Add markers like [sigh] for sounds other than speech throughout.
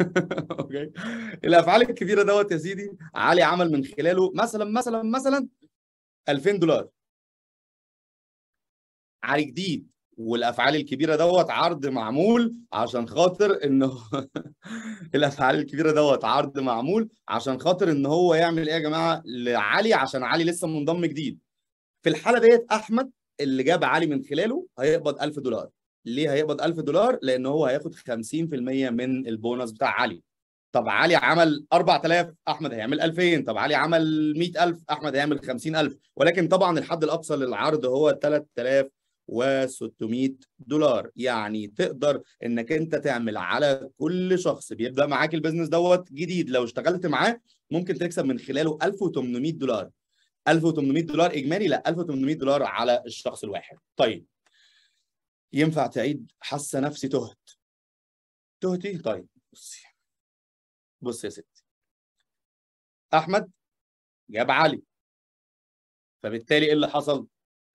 [laughs] اوكي الافعال الكبيره دوت يا سيدي علي عمل من خلاله مثلا مثلا مثلا 2000 دولار علي جديد والافعال الكبيره دوت عرض معمول عشان خاطر انه [laughs] الافعال الكبيره دوت عرض معمول عشان خاطر ان هو يعمل ايه يا جماعه لعلي عشان علي لسه منضم جديد في الحاله ديت احمد اللي جاب علي من خلاله هيقبض 1000 دولار ليه هيقبض 1000 دولار لان هو هياخد 50% من البونص بتاع علي طب علي عمل 4000 احمد هيعمل 2000 طب علي عمل 100000 احمد هيعمل 50000 ولكن طبعا الحد الاقصى للعرض هو 3600 دولار يعني تقدر انك انت تعمل على كل شخص بيبدا معاك البيزنس دوت جديد لو اشتغلت معاه ممكن تكسب من خلاله 1800 دولار 1800 دولار اجمالي لا 1800 دولار على الشخص الواحد طيب ينفع تعيد حاسه نفسي تهت تهتي إيه؟ طيب بصي بص يا ستي احمد جاب علي فبالتالي ايه اللي حصل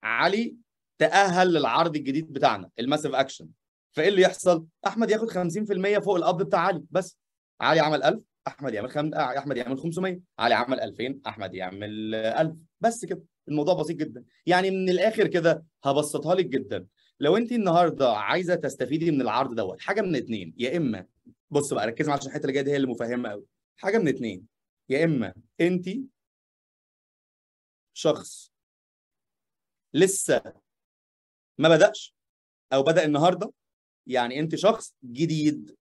علي تاهل للعرض الجديد بتاعنا الماسيف اكشن فايه اللي يحصل احمد ياخد 50% فوق الاب بتاع علي بس علي عمل 1000 احمد يعمل خم... احمد يعمل 500 علي عمل 2000 احمد يعمل 1000 بس كده الموضوع بسيط جدا يعني من الاخر كده هبسطها لك جدا لو انت النهارده عايزه تستفيدي من العرض دوت حاجه من اتنين يا اما بص بقى ركزي عشان الحته اللي جايه دي هي اللي مفهمه قوي حاجه من اتنين يا اما انت شخص لسه ما بدأش او بدأ النهارده يعني انت شخص جديد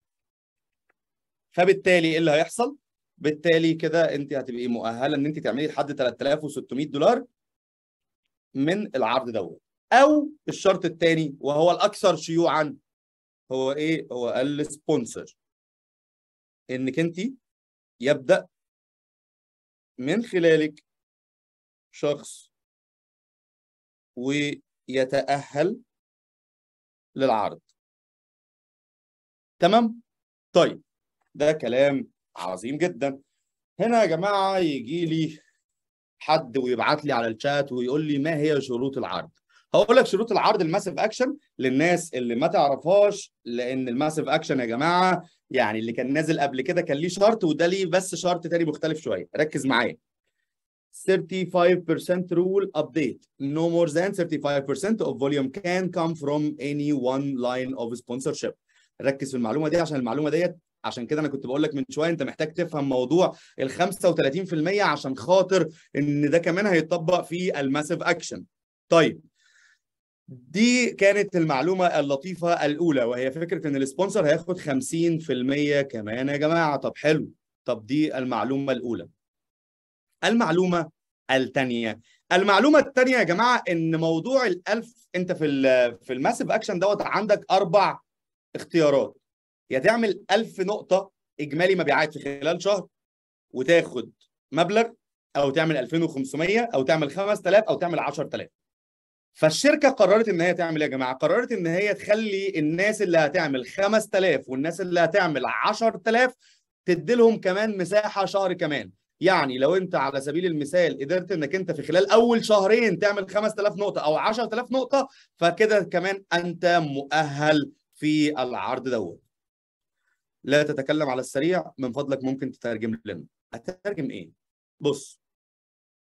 فبالتالي ايه اللي هيحصل؟ بالتالي كده انت هتبقي مؤهله ان انت تعملي لحد 3600 دولار من العرض دوت او الشرط الثاني وهو الاكثر شيوعا هو ايه هو السبونسر انك انت يبدا من خلالك شخص ويتاهل للعرض تمام طيب ده كلام عظيم جدا هنا يا جماعه يجي لي حد ويبعت لي على الشات ويقول لي ما هي شروط العرض هقول لك شروط العرض الماسيف اكشن للناس اللي ما تعرفهاش لان الماسيف اكشن يا جماعه يعني اللي كان نازل قبل كده كان ليه شرط وده ليه بس شرط تاني مختلف شويه ركز معايا 35% rule update. No more than 35% of volume can come from any one line of sponsorship. ركز في المعلومه دي عشان المعلومه ديت عشان كده انا كنت بقول لك من شويه انت محتاج تفهم موضوع ال 35% عشان خاطر ان ده كمان هيتطبق في الماسيف اكشن. طيب دي كانت المعلومة اللطيفة الأولى وهي فكرة إن السبونسر هياخد 50% كمان يا جماعة طب حلو طب دي المعلومة الأولى المعلومة الثانية المعلومة الثانية يا جماعة إن موضوع الألف أنت في في الماسيف أكشن دوت عندك أربع اختيارات يا تعمل 1000 نقطة إجمالي مبيعات في خلال شهر وتاخد مبلغ أو تعمل 2500 أو تعمل 5000 أو تعمل 10000 فالشركه قررت ان هي تعمل ايه يا جماعه؟ قررت ان هي تخلي الناس اللي هتعمل 5000 والناس اللي هتعمل 10000 تدي لهم كمان مساحه شهر كمان. يعني لو انت على سبيل المثال قدرت انك انت في خلال اول شهرين تعمل 5000 نقطه او 10000 نقطه فكده كمان انت مؤهل في العرض دوت. لا تتكلم على السريع من فضلك ممكن تترجم لنا. هترجم ايه؟ بص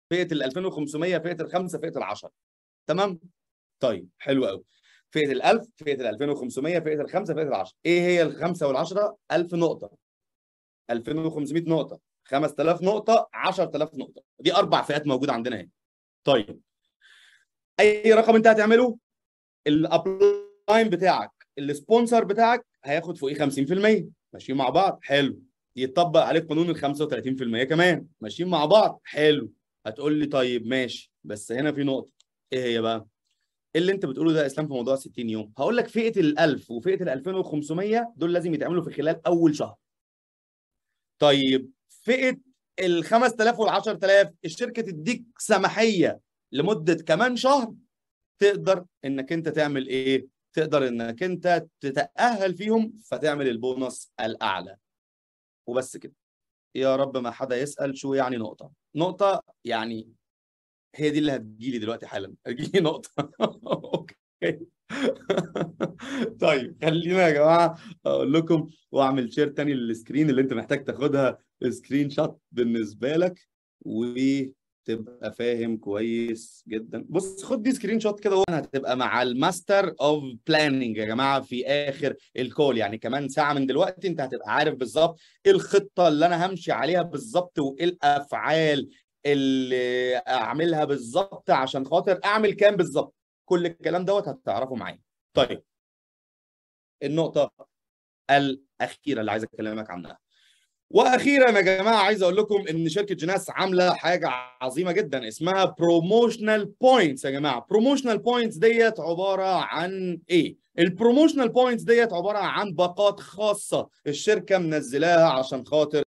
فئه ال 2500 فئه الخمسه فئه ال 10 تمام طيب حلو قوي فئه ال 1000 فئه ال 2500 فئه ال 5 فئه ال 10 ايه هي ال 5 وال 10 1000 نقطه 2500 نقطه 5000 نقطه 10000 نقطه دي اربع فئات موجوده عندنا هنا طيب اي رقم انت هتعمله الابلاين بتاعك السبونسر بتاعك هياخد فوقيه 50% ماشيين مع بعض حلو يتطبق عليك قانون ال 35% كمان ماشيين مع بعض حلو هتقول لي طيب ماشي بس هنا في نقطه ايه هي بقى؟ ايه اللي انت بتقوله ده اسلام في موضوع 60 يوم؟ هقول لك فئه ال 1000 وفئه ال 2500 دول لازم يتعملوا في خلال اول شهر. طيب فئه ال 5000 وال 10000 الشركه تديك سماحيه لمده كمان شهر تقدر انك انت تعمل ايه؟ تقدر انك انت تتاهل فيهم فتعمل البونص الاعلى. وبس كده. يا رب ما حدا يسال شو يعني نقطه، نقطه يعني هي دي اللي هتجي لي دلوقتي حالا هتجي لي نقطه [laughs] اوكي [laughs] طيب خلينا يا جماعه اقول لكم واعمل شير تاني للسكرين اللي انت محتاج تاخدها سكرين شوت بالنسبه لك وتبقى فاهم كويس جدا بص خد دي سكرين شوت كده هتبقى مع الماستر اوف بلاننج يا جماعه في اخر الكول يعني كمان ساعه من دلوقتي انت هتبقى عارف بالظبط ايه الخطه اللي انا همشي عليها بالظبط وايه الافعال اللي اعملها بالظبط عشان خاطر اعمل كام بالظبط كل الكلام دوت هتعرفه معايا طيب النقطه الاخيره اللي عايز اكلمك عنها واخيرا يا جماعه عايز اقول لكم ان شركه جناس عامله حاجه عظيمه جدا اسمها بروموشنال بوينتس يا جماعه بروموشنال بوينتس ديت عباره عن ايه البروموشنال بوينتس ديت عباره عن باقات خاصه الشركه منزلاها عشان خاطر